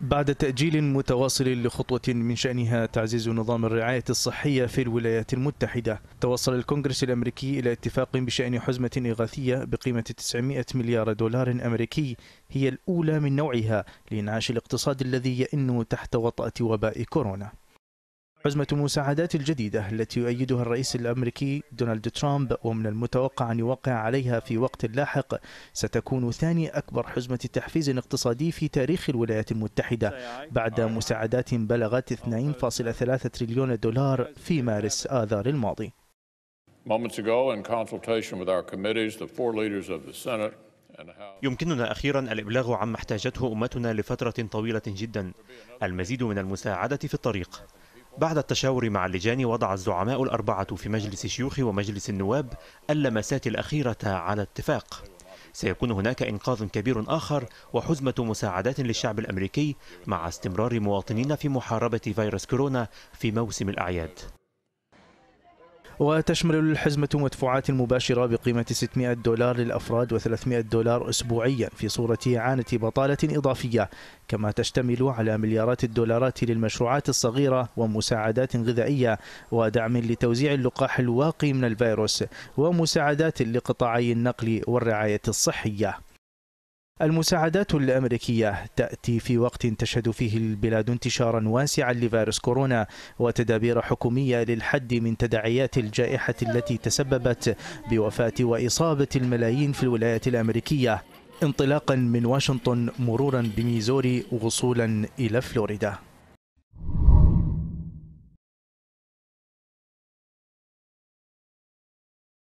بعد تأجيل متواصل لخطوة من شأنها تعزيز نظام الرعاية الصحية في الولايات المتحدة توصل الكونغرس الأمريكي إلى اتفاق بشأن حزمة إغاثية بقيمة 900 مليار دولار أمريكي هي الأولى من نوعها لإنعاش الاقتصاد الذي يئن تحت وطأة وباء كورونا حزمة المساعدات الجديدة التي يؤيدها الرئيس الأمريكي دونالد ترامب ومن المتوقع أن يوقع عليها في وقت لاحق ستكون ثاني أكبر حزمة تحفيز اقتصادي في تاريخ الولايات المتحدة بعد مساعدات بلغت 2.3 تريليون دولار في مارس آذار الماضي يمكننا أخيرا الإبلاغ عما احتاجته أمتنا لفترة طويلة جدا المزيد من المساعدة في الطريق بعد التشاور مع اللجان وضع الزعماء الأربعة في مجلس الشيوخ ومجلس النواب اللمسات الأخيرة على اتفاق سيكون هناك إنقاذ كبير آخر وحزمة مساعدات للشعب الأمريكي مع استمرار مواطنين في محاربة فيروس كورونا في موسم الأعياد وتشمل الحزمة مدفوعات مباشرة بقيمة 600 دولار للأفراد و300 دولار أسبوعيا في صورة إعانة بطالة إضافية كما تشتمل على مليارات الدولارات للمشروعات الصغيرة ومساعدات غذائية ودعم لتوزيع اللقاح الواقي من الفيروس ومساعدات لقطاعي النقل والرعاية الصحية المساعدات الأمريكية تأتي في وقت تشهد فيه البلاد انتشارا واسعا لفيروس كورونا وتدابير حكومية للحد من تداعيات الجائحة التي تسببت بوفاة وإصابة الملايين في الولايات الأمريكية انطلاقا من واشنطن مرورا بميزوري وصولا إلى فلوريدا